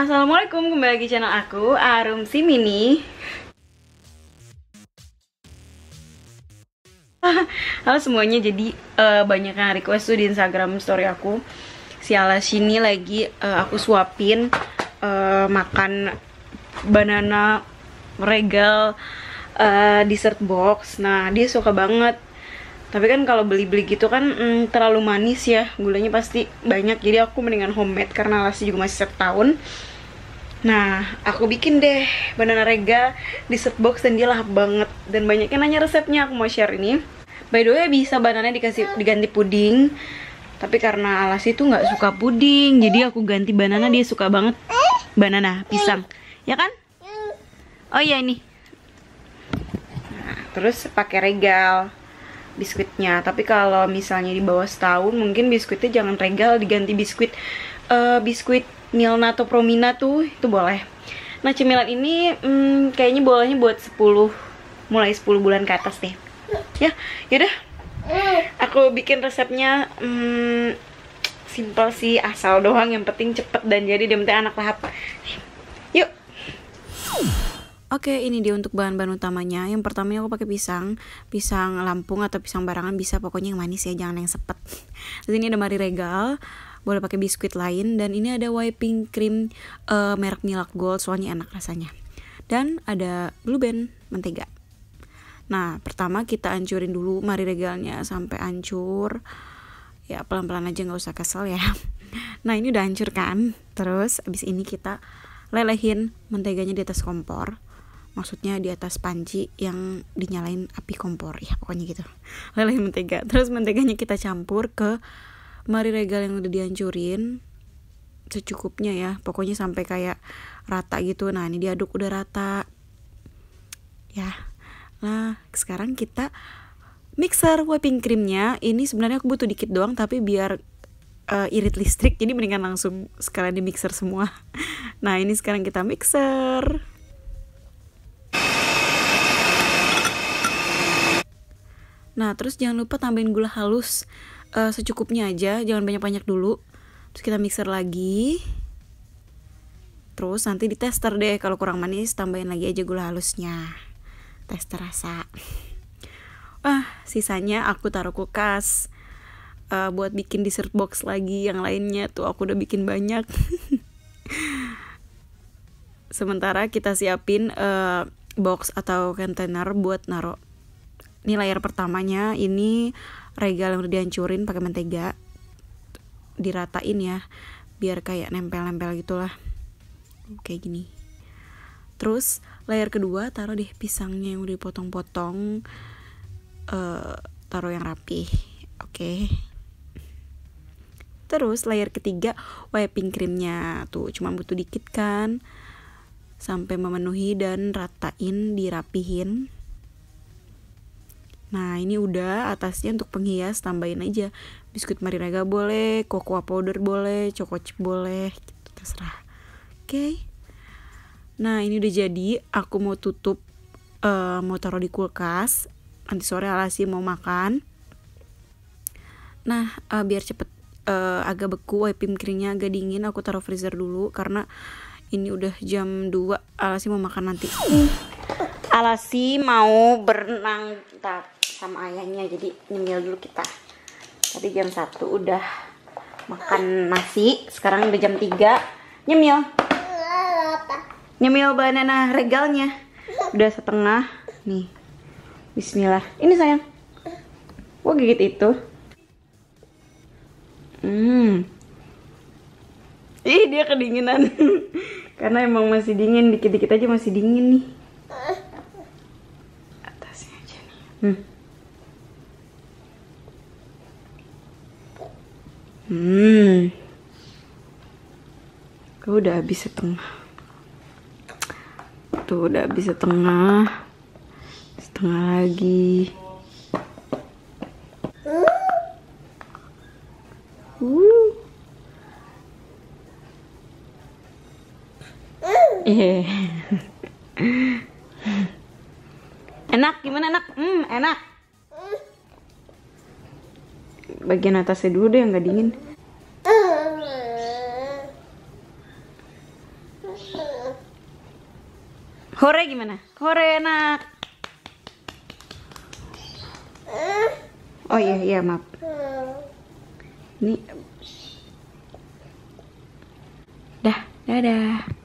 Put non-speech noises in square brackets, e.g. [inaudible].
Assalamualaikum kembali lagi channel aku Arum Simini [laughs] Halo semuanya jadi uh, banyak yang request tuh di Instagram story aku si sini lagi uh, aku suapin uh, makan banana regal uh, dessert box nah dia suka banget tapi kan kalau beli-beli gitu kan mm, terlalu manis ya gulanya pasti banyak jadi aku mendingan homemade karena Lasi juga masih setahun tahun nah aku bikin deh banana rega di box dan dia lahap banget dan banyak yang nanya resepnya aku mau share ini by the way bisa banana dikasih diganti puding tapi karena Lasi itu nggak suka puding jadi aku ganti banana dia suka banget banana pisang ya kan oh iya ini nah, terus pakai regal biskuitnya tapi kalau misalnya di bawah setahun mungkin biskuitnya jangan regal diganti biskuit uh, biskuit Milna atau Promina tuh itu boleh nah cemilan ini hmm, kayaknya bolehnya buat 10 mulai 10 bulan ke atas deh ya yaudah aku bikin resepnya hmm, simple sih asal doang yang penting cepet dan jadi dia penting anak lahap Oke, ini dia untuk bahan-bahan utamanya. Yang pertama aku pakai pisang, pisang Lampung atau pisang barangan bisa, pokoknya yang manis ya, jangan yang sepet. Terus ini ada Regal, boleh pakai biskuit lain dan ini ada wiping cream uh, merek Milk Gold, soalnya enak rasanya. Dan ada blue band mentega. Nah, pertama kita ancurin dulu Mari Regalnya sampai hancur. Ya, pelan-pelan aja nggak usah kesel ya. [laughs] Nah, ini udah hancur kan? Terus abis ini kita lelehin menteganya di atas kompor maksudnya di atas panci yang dinyalain api kompor ya pokoknya gitu [laughs] lele mentega terus menteganya kita campur ke mari regal yang udah dihancurin secukupnya ya pokoknya sampai kayak rata gitu nah ini diaduk udah rata ya nah sekarang kita mixer whipping creamnya ini sebenarnya aku butuh dikit doang tapi biar uh, irit listrik jadi mendingan langsung sekarang di mixer semua [laughs] nah ini sekarang kita mixer Nah, terus jangan lupa tambahin gula halus uh, secukupnya aja, jangan banyak-banyak dulu. Terus kita mixer lagi. Terus nanti di tester deh kalau kurang manis tambahin lagi aja gula halusnya. Tester rasa. Ah, sisanya aku taruh kulkas. Uh, buat bikin dessert box lagi yang lainnya tuh aku udah bikin banyak. [laughs] Sementara kita siapin uh, box atau container buat naruh ini layer pertamanya ini regal yang udah dihancurin pakai mentega diratain ya biar kayak nempel-nempel gitulah kayak gini terus layer kedua taruh deh pisangnya yang udah dipotong-potong uh, taruh yang rapi oke okay. terus layer ketiga wiping creamnya tuh cuma butuh dikit kan sampai memenuhi dan ratain dirapihin Nah ini udah atasnya untuk penghias tambahin aja biskuit marinaga boleh, cocoa powder boleh, choco chip boleh, gitu terserah. Oke. Okay. Nah ini udah jadi, aku mau tutup, uh, mau taruh di kulkas. Nanti sore alasi mau makan. Nah uh, biar cepet uh, agak beku, whipping creamnya agak dingin, aku taruh freezer dulu karena ini udah jam 2 alasi mau makan nanti. Alasi mau berenang tak sama ayahnya jadi nyemil dulu kita tadi jam 1 udah makan nasi sekarang udah jam 3 nyemil nyemil banana regalnya udah setengah nih bismillah ini sayang gua gigit itu hmm ih dia kedinginan [laughs] karena emang masih dingin dikit-dikit aja masih dingin nih atasnya aja nih hmm. Hmm. Kau udah habis setengah. Tuh udah habis setengah. Setengah lagi. Uh. Iya. [laughs] enak gimana enak? Hmm, enak bagian atasnya dulu deh yang nggak dingin Hore gimana? Hore enak. Oh iya iya maaf. Ini. Dah, dadah.